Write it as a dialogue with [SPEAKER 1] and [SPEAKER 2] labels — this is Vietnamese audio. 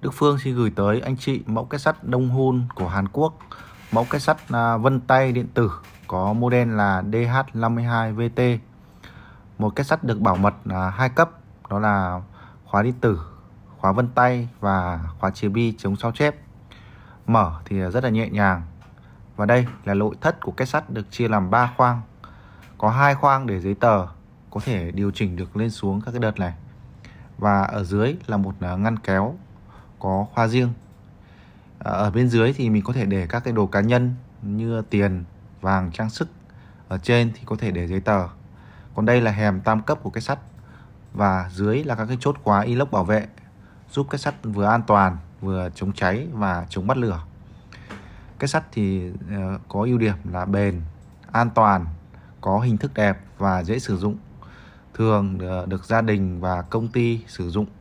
[SPEAKER 1] Đức Phương xin gửi tới anh chị mẫu kết sắt Đông Hun của Hàn Quốc, mẫu kết sắt à, vân tay điện tử có model là DH52VT. Một kết sắt được bảo mật à, hai cấp đó là khóa điện tử, khóa vân tay và khóa chìa bi chống sao chép. Mở thì rất là nhẹ nhàng. Và đây là nội thất của kết sắt được chia làm 3 khoang. Có hai khoang để giấy tờ có thể điều chỉnh được lên xuống các cái đợt này. Và ở dưới là một à, ngăn kéo có khoa riêng à, ở bên dưới thì mình có thể để các cái đồ cá nhân như tiền vàng trang sức ở trên thì có thể để giấy tờ còn đây là hẻm tam cấp của cái sắt và dưới là các cái chốt khóa inox bảo vệ giúp cái sắt vừa an toàn vừa chống cháy và chống bắt lửa cái sắt thì ờ, có ưu điểm là bền an toàn có hình thức đẹp và dễ sử dụng thường ờ, được gia đình và công ty sử dụng